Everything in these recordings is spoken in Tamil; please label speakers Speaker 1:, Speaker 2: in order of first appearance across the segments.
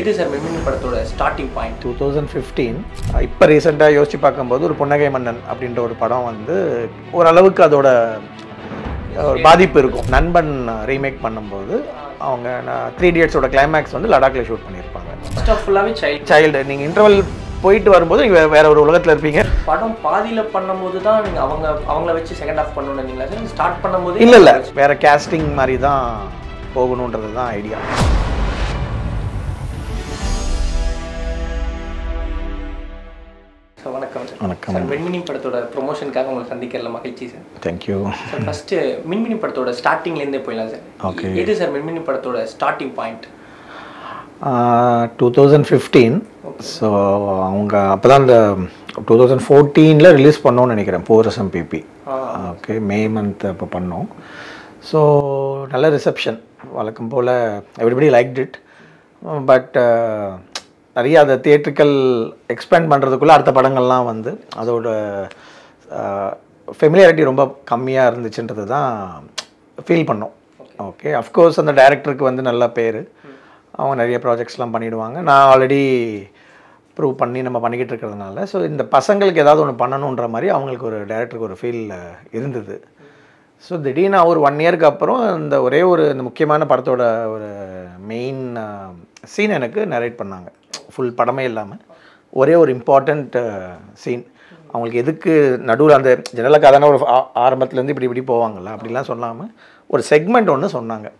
Speaker 1: இது சார் மெமினி படத்தோட starting point two thousand fifteen இப்போ ரீசெண்டாக யோசிச்சு பார்க்கும்போது ஒரு புன்னகை மன்னன் அப்படின்ற ஒரு படம் வந்து ஓரளவுக்கு அதோட பாதிப்பு இருக்கும் நண்பன் ரீமேக் பண்ணும்போது அவங்க த்ரீ இடியட்ஸோட கிளைமேக்ஸ் வந்து லடாக்ல ஷூட் பண்ணியிருப்பாங்க ஆஃப் ஃபுல்லாகவே சைல்டு சைல்டு நீங்கள் இன்டர்வல் போயிட்டு வரும்போது நீங்கள் வேற ஒரு உலகத்தில் இருப்பீங்க படம் பாதியில் பண்ணும்போது தான் நீங்கள் அவங்க அவங்கள வச்சு செகண்ட் ஆஃப் பண்ணணும்னு ஸ்டார்ட் பண்ணும்போது இல்லை இல்லை வேற கேஸ்டிங் மாதிரி தான் போகணுன்றது தான் ஐடியா வணக்கம் சார் மின்மினி படத்தோட ப்ரொமோஷனுக்காக உங்களை சந்திக்கிறல மகிழ்ச்சி சார் தேங்க்யூ சார் ஃபஸ்ட்டு மின்மினி படத்தோட ஸ்டார்டிங்லேருந்தே போயிடலாம் சார் ஓகே எது சார் மின்மினி படத்தோட starting point two thousand fifteen so அவங்க அப்போ தான் இந்த டூ தௌசண்ட் ஃபோர்டீனில் ரிலீஸ் பண்ணோன்னு நினைக்கிறேன் போர் பிபி ஓகே மே மந்த் அப்போ பண்ணோம் ஸோ நல்ல ரிசப்ஷன் வழக்கம் போல் எவ்ரிபடி லைக் இட் பட் நிறைய அதை தியேட்டர்கள் எக்ஸ்பேண்ட் பண்ணுறதுக்குள்ளே அடுத்த படங்கள்லாம் வந்து அதோட ஃபெமிலியாரிட்டி ரொம்ப கம்மியாக இருந்துச்சுன்றது தான் ஃபீல் பண்ணோம் ஓகே அஃப்கோர்ஸ் அந்த டைரக்டருக்கு வந்து நல்ல பேர் அவங்க நிறைய ப்ராஜெக்ட்ஸ்லாம் பண்ணிவிடுவாங்க நான் ஆல்ரெடி ப்ரூவ் பண்ணி நம்ம பண்ணிக்கிட்டு இருக்கிறதுனால ஸோ இந்த பசங்களுக்கு ஏதாவது ஒன்று பண்ணணுன்ற மாதிரி அவங்களுக்கு ஒரு டேரக்டருக்கு ஒரு ஃபீல் இருந்தது ஸோ திடீர்னு ஒரு ஒன் இயருக்கு அப்புறம் இந்த ஒரே ஒரு இந்த முக்கியமான படத்தோட ஒரு மெயின் சீன் எனக்கு நரேட் பண்ணாங்க ஃபுல் படமே இல்லாமல் ஒரே ஒரு இம்பார்ட்டண்ட் சீன் அவங்களுக்கு எதுக்கு நடுவில் அந்த ஜெனரலாக கதான ஒரு ஆரம்பத்துலேருந்து இப்படி இப்படி போவாங்களா அப்படிலாம் சொல்லாமல் ஒரு செக்மெண்ட் ஒன்று சொன்னாங்க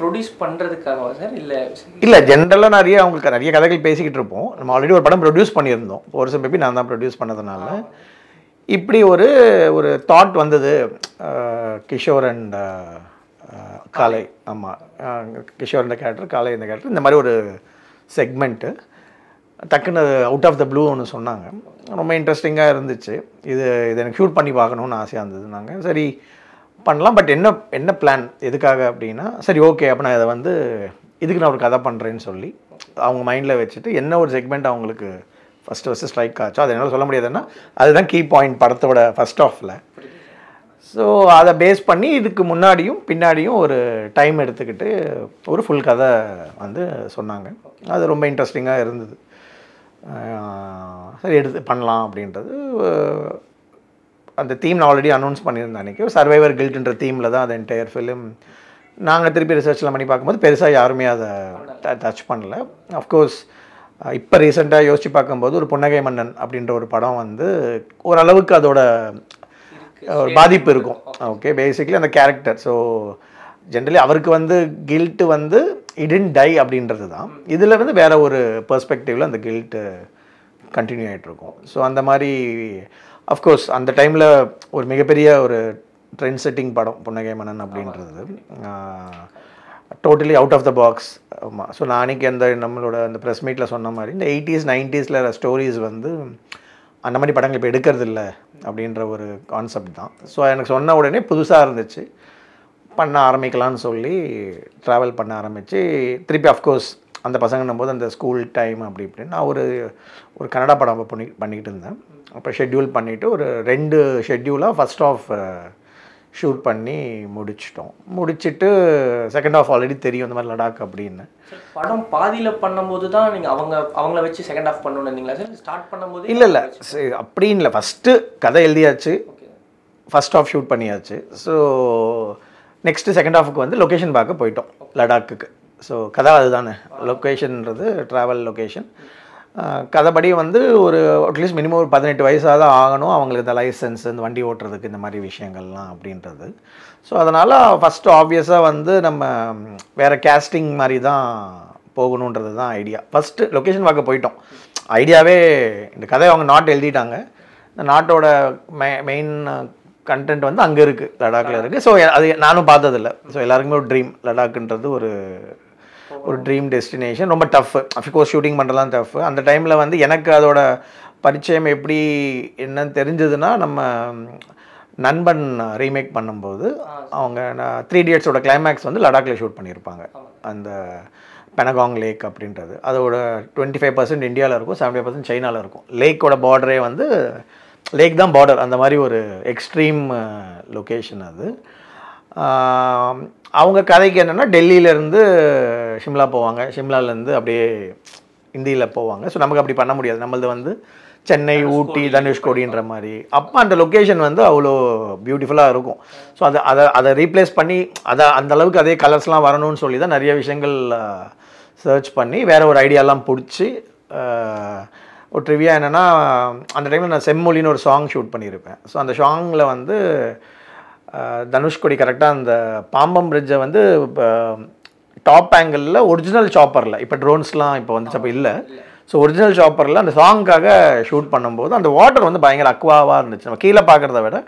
Speaker 1: ப்ரொடியூஸ் பண்ணுறதுக்காகவா சார் இல்லை இல்லை ஜென்ரலாக நிறைய அவங்களுக்கு நிறைய கதைகள் பேசிக்கிட்டு இருப்போம் நம்ம ஆல்ரெடி ஒரு படம் ப்ரொடியூஸ் பண்ணியிருந்தோம் ஒரு சில பேபி நான் தான் ப்ரொடியூஸ் பண்ணதுனால இப்படி ஒரு ஒரு தாட் வந்தது கிஷோர் அண்ட் காலை ஆமாம் கிஷோர் இந்த கேரக்டர் காலை இந்த கேரக்டர் இந்த மாதிரி ஒரு செக்மெண்ட்டு டக்குன்னு அவுட் ஆஃப் த ப்ளூ ஒன்று சொன்னாங்க ரொம்ப இன்ட்ரெஸ்டிங்காக இருந்துச்சு இது இதை எனக்கு ஷூட் பண்ணி பார்க்கணுன்னு ஆசையாக இருந்தது நாங்கள் சரி பண்ணலாம் பட் என்ன என்ன பிளான் எதுக்காக அப்படின்னா சரி ஓகே அப்போ நான் இதை வந்து இதுக்கு நான் ஒரு கதை பண்ணுறேன்னு சொல்லி அவங்க மைண்டில் வச்சுட்டு என்ன ஒரு செக்மெண்ட் அவங்களுக்கு ஃபஸ்ட்டு ஃபஸ்ட்டு ஸ்ட்ரைக் ஆச்சோ அது என்னால் சொல்ல முடியாதுன்னா அதுதான் கீ பாயிண்ட் படத்தோட ஃபஸ்ட் ஆஃபில் ஸோ அதை பேஸ் பண்ணி இதுக்கு முன்னாடியும் பின்னாடியும் ஒரு டைம் எடுத்துக்கிட்டு ஒரு ஃபுல் கதை வந்து சொன்னாங்க அது ரொம்ப இன்ட்ரெஸ்டிங்காக இருந்தது சரி எடுத்து பண்ணலாம் அப்படின்றது அந்த தீம் நான் ஆல்ரெடி அனௌன்ஸ் பண்ணியிருந்தேன் அன்றைக்கி சர்வைவர் கில்ட்ன்ற தீமில் தான் அது என்டையர் ஃபிலிம் நாங்கள் திருப்பி ரிசர்ச்சில் பண்ணி பார்க்கும்போது பெருசாக யாருமே அதை டச் பண்ணல அஃப்கோர்ஸ் இப்போ ரீசெண்டாக யோசித்து பார்க்கும்போது ஒரு புன்னகை மன்னன் அப்படின்ற ஒரு படம் வந்து ஓரளவுக்கு அதோட ஒரு பாதிப்பு இருக்கும் ஓகே பேசிக்லி அந்த கேரக்டர் ஸோ ஜென்ரலி அவருக்கு வந்து கில்ட்டு வந்து இடின் டை அப்படின்றது தான் இதில் வந்து வேறு ஒரு பெர்ஸ்பெக்டிவில் அந்த கில்ட்டு கண்டினியூ ஆகிட்டுருக்கும் ஸோ அந்த மாதிரி அஃப்கோர்ஸ் அந்த டைமில் ஒரு மிகப்பெரிய ஒரு ட்ரெண்ட் செட்டிங் படம் புன்னகை மணன் அப்படின்றது totally out of the box ஆமாம் ஸோ நான் அன்றைக்கி அந்த நம்மளோட அந்த ப்ரெஸ் மீட்டில் சொன்ன மாதிரி இந்த எயிட்டிஸ் நைன்ட்டீஸில் ஸ்டோரிஸ் வந்து அந்த மாதிரி படங்கள் இப்போ எடுக்கிறது இல்லை அப்படின்ற ஒரு கான்செப்ட் தான் ஸோ எனக்கு சொன்ன உடனே புதுசாக இருந்துச்சு பண்ண ஆரம்பிக்கலான்னு சொல்லி ட்ராவல் பண்ண ஆரம்பித்து திருப்பி அஃப்கோர்ஸ் அந்த பசங்கன்னும் போது அந்த ஸ்கூல் டைம் அப்படி இப்படின்னு நான் ஒரு ஒரு கன்னடா படம் பண்ணி பண்ணிக்கிட்டு இருந்தேன் அப்போ ஷெட்யூல் பண்ணிவிட்டு ஒரு ரெண்டு ஷெட்யூலாக ஃபஸ்ட் ஆஃப் ஷூட் பண்ணி முடிச்சிட்டோம் முடிச்சுட்டு செகண்ட் ஆஃப் ஆல்ரெடி தெரியும் இந்த மாதிரி லடாக் அப்படின்னு படம் பாதியில் பண்ணும்போது தான் நீங்கள் அவங்க அவங்கள வச்சு செகண்ட் ஆஃப் பண்ணணும்னு சார் ஸ்டார்ட் பண்ணும்போது இல்லை இல்லை அப்படின்னு இல்லை ஃபஸ்ட்டு கதை எழுதியாச்சு ஃபஸ்ட் ஆஃப் ஷூட் பண்ணியாச்சு ஸோ நெக்ஸ்ட்டு செகண்ட் ஆஃபுக்கு வந்து லொக்கேஷன் பார்க்க போயிட்டோம் லடாக்குக்கு ஸோ கதை அதுதானே லொக்கேஷன்ன்றது ட்ராவல் லொக்கேஷன் கதைப்படி வந்து ஒரு அட்லீஸ்ட் மினிமம் ஒரு பதினெட்டு வயசாக தான் ஆகணும் அவங்களுக்கு இந்த லைசன்ஸ் இந்த வண்டி ஓட்டுறதுக்கு இந்த மாதிரி விஷயங்கள்லாம் அப்படின்றது ஸோ அதனால் ஃபஸ்ட்டு ஆப்வியஸாக வந்து நம்ம வேறு கேஸ்டிங் மாதிரி தான் போகணுன்றது தான் ஐடியா ஃபஸ்ட்டு லொக்கேஷன் பார்க்க போயிட்டோம் ஐடியாவே இந்த கதையை அவங்க நாட் எழுதிட்டாங்க இந்த நாட்டோட மெ மெயின் கண்டென்ட் வந்து அங்கே இருக்குது லடாக்கில் இருக்குது ஸோ அது நானும் பார்த்ததில்ல ஸோ எல்லாருக்குமே ஒரு ட்ரீம் லடாக்குன்றது ஒரு ஒரு ட்ரீம் டெஸ்டினேஷன் ரொம்ப டஃப் அஃப்கோர்ஸ் ஷூட்டிங் பண்ணுறதுலாம் டஃப் அந்த டைமில் வந்து எனக்கு அதோட பரிச்சயம் எப்படி என்னன்னு தெரிஞ்சதுன்னா நம்ம நண்பன் ரீமேக் பண்ணும்போது அவங்க த்ரீ இடியட்ஸோட கிளைமேக்ஸ் வந்து லடாக்ல ஷூட் பண்ணியிருப்பாங்க அந்த பெனகாங் லேக் அப்படின்றது அதோட டுவெண்ட்டி ஃபைவ் பர்சன்ட் இந்தியாவில் இருக்கும் செவன்டி ஃபைவ் பர்சன்ட் சைனாவில் இருக்கும் லேக்கோட பார்டரே வந்து லேக் தான் பார்டர் அந்த மாதிரி ஒரு எக்ஸ்ட்ரீம் லொக்கேஷன் அது அவங்க கதைக்கு என்னென்னா டெல்லியிலேருந்து ஷிம்லா போவாங்க ஷிம்லாலேருந்து அப்படியே இந்தியில் போவாங்க ஸோ நமக்கு அப்படி பண்ண முடியாது நம்மளது வந்து சென்னை ஊட்டி தனுஷ்கோடின்ற மாதிரி அப்போ அந்த லொக்கேஷன் வந்து அவ்வளோ பியூட்டிஃபுல்லாக இருக்கும் ஸோ அதை அதை அதை ரீப்ளேஸ் பண்ணி அதை அந்த அளவுக்கு அதே கலர்ஸ்லாம் வரணும்னு சொல்லி தான் நிறைய விஷயங்கள் சர்ச் பண்ணி வேறு ஒரு ஐடியாலாம் பிடிச்சி ஒரு ட்ரிவியா என்னென்னா அந்த டைமில் நான் செம்மொழின்னு ஒரு சாங் ஷூட் பண்ணியிருப்பேன் ஸோ அந்த சாங்கில் வந்து தனுஷ்கோடி கரெக்டாக அந்த பாம்பம் பிரிட்ஜை வந்து டாப் ஆங்கிளில் ஒரிஜினல் சாப்பரில் இப்போ ட்ரோன்ஸ்லாம் இப்போ வந்துச்சு அப்போ இல்லை ஸோ ஒரிஜினல் சாப்பரில் அந்த சாங்க்காக ஷூட் பண்ணும்போது அந்த வாட்டர் வந்து பயங்கர அக்வாவாக இருந்துச்சு நம்ம கீழே பார்க்குறத விட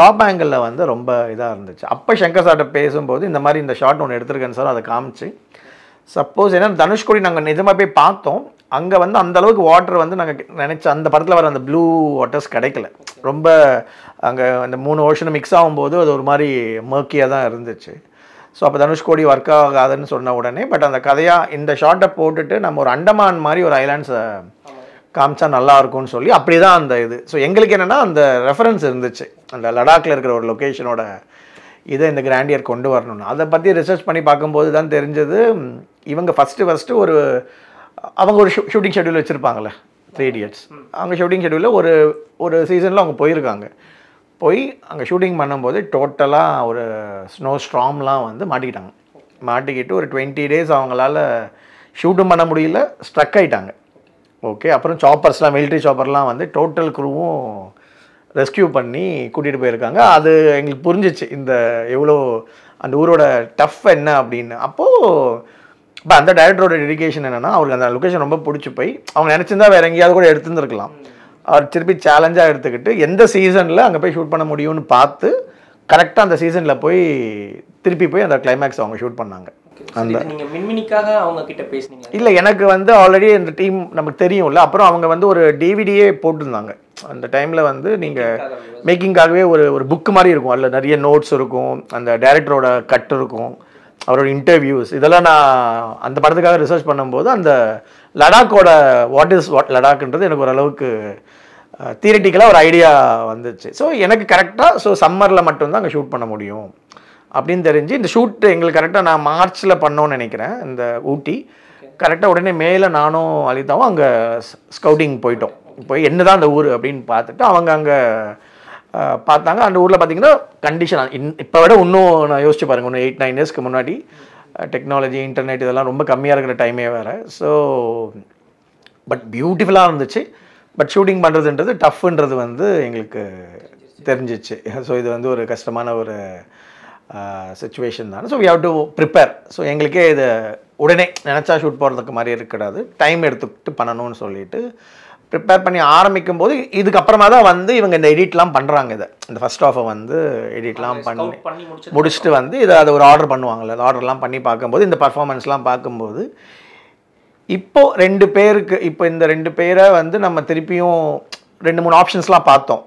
Speaker 1: டாப் ஆங்கிளில் வந்து ரொம்ப இதாக இருந்துச்சு அப்போ சங்கர் சார்ட்டை பேசும்போது இந்த மாதிரி இந்த ஷாட் ஒன்று எடுத்துருக்கேன்னு சார் அதை காமிச்சு சப்போஸ் ஏன்னா தனுஷ்கோடி நாங்கள் நிஜமாக போய் பார்த்தோம் அங்கே வந்து அந்த அளவுக்கு வாட்டர் வந்து நாங்கள் நினச்ச அந்த படத்தில் வர அந்த ப்ளூ வாட்டர்ஸ் கிடைக்கல ரொம்ப அங்கே அந்த மூணு ஓஷனும் மிக்ஸ் ஆகும்போது அது ஒரு மாதிரி மர்க்கியாக தான் இருந்துச்சு ஸோ அப்போ தனுஷ்கோடி ஒர்க் ஆகாதுன்னு சொன்ன உடனே பட் அந்த கதையாக இந்த ஷார்ட்டை போட்டுட்டு நம்ம ஒரு அண்டமான் மாதிரி ஒரு ஐலாண்ட்ஸை காமிச்சா நல்லா இருக்கும்னு சொல்லி அப்படி தான் அந்த இது ஸோ எங்களுக்கு என்னென்னா அந்த ரெஃபரன்ஸ் இருந்துச்சு அந்த லடாக்கில் இருக்கிற ஒரு லொக்கேஷனோட இதை இந்த கிராண்டியர் கொண்டு வரணும்னு அதை பற்றி ரிசர்ச் பண்ணி பார்க்கும்போது தான் தெரிஞ்சது இவங்க ஃபஸ்ட்டு ஃபஸ்ட்டு ஒரு அவங்க ஒரு ஷூ ஷூட்டிங் ஷெடியூல் வச்சுருப்பாங்களே த்ரீ இடியட்ஸ் அவங்க ஷூட்டிங் ஷெடியூலில் ஒரு ஒரு சீசனில் அவங்க போயிருக்காங்க போய் அங்கே ஷூட்டிங் பண்ணும்போது டோட்டலாக ஒரு ஸ்னோ ஸ்ட்ராம்லாம் வந்து மாட்டிக்கிட்டாங்க மாட்டிக்கிட்டு ஒரு டுவெண்ட்டி டேஸ் அவங்களால ஷூட்டும் பண்ண முடியல ஸ்ட்ரக் ஆகிட்டாங்க ஓகே அப்புறம் சாப்பர்ஸ்லாம் மிலிட்ரி சாப்பர்லாம் வந்து டோட்டல் குருவும் ரெஸ்கியூ பண்ணி கூட்டிகிட்டு போயிருக்காங்க அது எங்களுக்கு புரிஞ்சிச்சு இந்த எவ்வளோ அந்த ஊரோட டஃப் என்ன அப்படின்னு அப்போது இப்போ அந்த டேரக்டரோட டெடிக்கேஷன் என்னென்னா அவருக்கு அந்த லொக்கேஷன் ரொம்ப பிடிச்சி போய் அவங்க நினச்சிருந்தா வேறு எங்கேயாவது கூட எடுத்துருந்துருக்கலாம் அவர் திருப்பி சேலஞ்சாக எடுத்துக்கிட்டு எந்த சீசனில் அங்கே போய் ஷூட் பண்ண முடியும்னு பார்த்து கரெக்டாக அந்த சீசனில் போய் திருப்பி போய் அந்த கிளைமேக்ஸ் அவங்க ஷூட் பண்ணாங்க அந்த நீங்கள் மின்மினிக்காக அவங்க கிட்ட பேசுனீங்க இல்லை எனக்கு வந்து ஆல்ரெடி இந்த டீம் நமக்கு தெரியும்ல அப்புறம் அவங்க வந்து ஒரு டிவிடியே போட்டிருந்தாங்க அந்த டைமில் வந்து நீங்கள் மேக்கிங்காகவே ஒரு ஒரு புக்கு மாதிரி இருக்கும் அதில் நிறைய நோட்ஸ் இருக்கும் அந்த டைரக்டரோட கட் இருக்கும் அவரோட இன்டர்வியூஸ் இதெல்லாம் நான் அந்த படத்துக்காக ரிசர்ச் பண்ணும்போது அந்த லடாக்கோட வாட் இஸ் வாட் லடாக்ன்றது எனக்கு ஓரளவுக்கு தியரிட்டிக்கலாக ஒரு ஐடியா வந்துச்சு ஸோ எனக்கு கரெக்டாக ஸோ சம்மரில் மட்டும்தான் அங்கே ஷூட் பண்ண முடியும் அப்படின்னு தெரிஞ்சு இந்த ஷூட் எங்களுக்கு கரெக்டாக நான் மார்ச்சில் பண்ணோன்னு நினைக்கிறேன் இந்த ஊட்டி கரெக்டாக உடனே மேலே நானும் அலிதாவும் அங்கே ஸ்கவுட்டிங் போயிட்டோம் போய் என்ன தான் அந்த ஊர் அப்படின்னு பார்த்துட்டு அவங்க அங்கே பார்த்தாங்க அந்த ஊரில் பார்த்தீங்கன்னா கண்டிஷன் இன் இப்போ விட இன்னும் நான் யோசிச்சு பாருங்கள் இன்னும் எயிட் நைன் இயர்ஸ்க்கு முன்னாடி டெக்னாலஜி இன்டர்நெட் இதெல்லாம் ரொம்ப கம்மியாக இருக்கிற டைமே வேறு ஸோ பட் பியூட்டிஃபுல்லாக இருந்துச்சு பட் ஷூட்டிங் பண்ணுறதுன்றது டஃப்ன்றது வந்து எங்களுக்கு தெரிஞ்சிச்சு ஸோ இது வந்து ஒரு கஷ்டமான ஒரு சுச்சுவேஷன் தான் so we have to prepare so எங்களுக்கே இதை உடனே நினச்சா ஷூட் போகிறதுக்கு மாதிரி இருக்கிறாது டைம் எடுத்துக்கிட்டு பண்ணணும்னு சொல்லிட்டு ப்ரிப்பேர் பண்ணி ஆரம்பிக்கும் போது இதுக்கப்புறமா தான் வந்து இவங்க இந்த எடிட்லாம் பண்ணுறாங்க இதை இந்த ஃபஸ்ட் ஆஃபை வந்து எடிட்லாம் பண்ணி முடிச்சுட்டு வந்து இதை அதை ஒரு ஆர்டர் பண்ணுவாங்கள்ல அது ஆர்டர்லாம் பண்ணி பார்க்கும்போது இந்த பர்ஃபார்மன்ஸ்லாம் பார்க்கும்போது இப்போது ரெண்டு பேருக்கு இப்போ இந்த ரெண்டு பேரை வந்து நம்ம திருப்பியும் ரெண்டு மூணு ஆப்ஷன்ஸ்லாம் பார்த்தோம்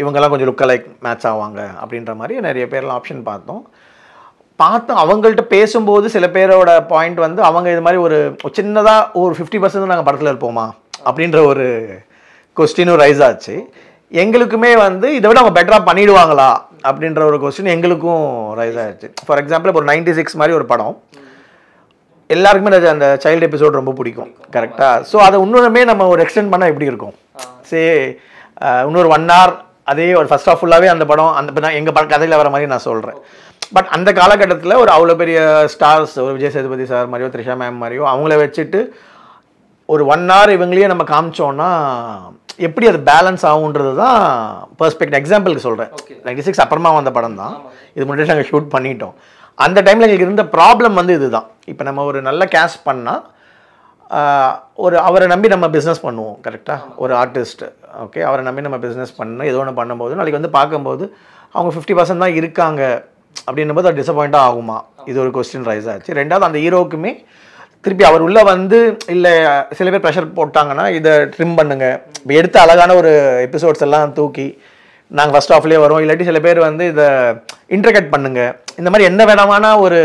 Speaker 1: இவங்கெல்லாம் கொஞ்சம் லுக்க லைக் மேட்ச் ஆவாங்க அப்படின்ற மாதிரி நிறைய பேர்லாம் ஆப்ஷன் பார்த்தோம் பார்த்து அவங்கள்ட்ட பேசும்போது சில பேரோட பாயிண்ட் வந்து அவங்க இது மாதிரி ஒரு சின்னதாக ஒரு ஃபிஃப்டி பர்சன்ட் நாங்கள் படத்தில் இருப்போமா அப்படின்ற ஒரு கொஸ்டினும் ரைஸ் ஆச்சு எங்களுக்குமே வந்து இதை விட அவங்க பெட்டராக பண்ணிடுவாங்களா அப்படின்ற ஒரு கொஸ்டின் எங்களுக்கும் ரைஸ் ஆகிடுச்சு ஃபார் எக்ஸாம்பிள் இப்போ ஒரு நைன்டி சிக்ஸ் மாதிரி ஒரு படம் எல்லாருக்குமே அந்த சைல்டு எபிசோட் ரொம்ப பிடிக்கும் கரெக்டாக ஸோ அதை இன்னொருமே நம்ம ஒரு எக்ஸ்டெண்ட் பண்ணால் எப்படி இருக்கும் சே இன்னொரு ஒன் ஹவர் அதே ஒரு ஃபஸ்ட் ஆஃப் ஃபுல்லாகவே அந்த படம் அந்த இப்போ எங்கள் படம் கதையில் வர மாதிரி நான் சொல்கிறேன் பட் அந்த காலகட்டத்தில் ஒரு அவ்வளோ பெரிய ஸ்டார்ஸ் ஒரு விஜய் சேதுபதி சார் மாதிரியோ த்ரிஷா மேம் மாதிரியோ அவங்கள வச்சுட்டு ஒரு ஒன் ஹவர் இவங்களையே நம்ம காமிச்சோன்னா எப்படி அது பேலன்ஸ் ஆகுன்றது தான் பர்ஸ்பெக்ட் எக்ஸாம்பிளுக்கு சொல்கிறேன் நைன்டி சிக்ஸ் அப்புறமா வந்த படம் தான் இது முன்னாடி நாங்கள் ஷூட் பண்ணிட்டோம் அந்த டைமில் எங்களுக்கு இருந்த ப்ராப்ளம் வந்து இதுதான் இப்போ நம்ம ஒரு நல்ல கேஷ் பண்ணால் ஒரு அவரை நம்பி நம்ம பிஸ்னஸ் பண்ணுவோம் கரெக்டாக ஒரு ஆர்டிஸ்ட் ஓகே அவரை நம்பி நம்ம பிஸ்னஸ் பண்ணணும் ஏதோ ஒன்று பண்ணும்போது நாளைக்கு வந்து பார்க்கும்போது அவங்க ஃபிஃப்டி பர்சன்ட் தான் இருக்காங்க அப்படின்னும் போது அது டிசப்பாயிண்ட்டாக ஆகுமா இது ஒரு கொஸ்டின் ரைஸ் ஆச்சு ரெண்டாவது அந்த ஹீரோக்குமே திருப்பி அவர் உள்ளே வந்து இல்லை சில பேர் ப்ரெஷர் போட்டாங்கன்னா இதை ட்ரிம் பண்ணுங்க இப்போ எடுத்த அழகான ஒரு எபிசோட்ஸ் எல்லாம் தூக்கி நாங்கள் ஃபஸ்ட் ஆஃப்லேயே வரோம் இல்லாட்டி சில பேர் வந்து இதை இன்டர்கட் பண்ணுங்க இந்த மாதிரி என்ன விதமான ஒரு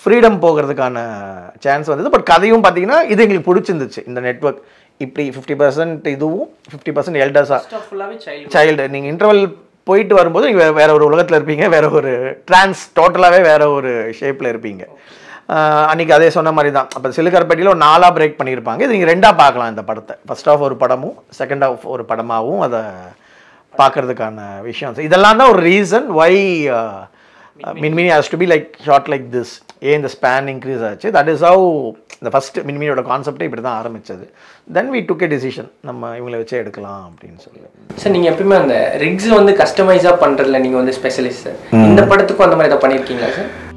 Speaker 1: ஃப்ரீடம் போகிறதுக்கான சான்ஸ் வந்தது பட் கதையும் பார்த்தீங்கன்னா இது எங்களுக்கு பிடிச்சிருந்துச்சு இந்த நெட்ஒர்க் இப்படி ஃபிஃப்டி பர்சன்ட் இதுவும் ஃபிஃப்டி பர்சன்ட் எல்டர்ஸாக சைல்டு நீங்கள் இன்டர்வல் போயிட்டு வரும்போது நீங்கள் ஒரு உலகத்தில் இருப்பீங்க வேற ஒரு ட்ரான்ஸ் டோட்டலாகவே வேற ஒரு ஷேப்பில் இருப்பீங்க அன்றைக்கி அதே சொன்ன மாதிரி தான் அப்போ சிலுக்கரப்பட்டியில் ஒரு நாலாக பிரேக் பண்ணியிருப்பாங்க இது நீங்கள் ரெண்டாக பார்க்கலாம் இந்த படத்தை ஃபஸ்ட் ஆஃப் ஒரு படமும் செகண்ட் ஆஃப் ஒரு படமாகவும் அதை பார்க்குறதுக்கான விஷயம் இதெல்லாம் தான் ஒரு reason why Minmini has to be like short like this ஏன் இந்த ஸ்பேன் இன்க்ரீஸ் ஆச்சு தட் இஸ் ஹவு இந்த ஃபஸ்ட் மின்மினியோட கான்செப்டே இப்படி தான் ஆரம்பித்தது then we took A decision நம்ம இவங்களை வச்சே எடுக்கலாம் அப்படின்னு சொல்லி சார் நீங்கள் எப்பயுமே அந்த ரிக்ஸ் வந்து கஸ்டமைஸாக பண்ணுறதுல நீங்கள் வந்து ஸ்பெஷலிஸ்ட் சார் இந்த படத்துக்கும் அந்த மாதிரி ஏதாவது பண்ணியிருக்கீங்களா சார்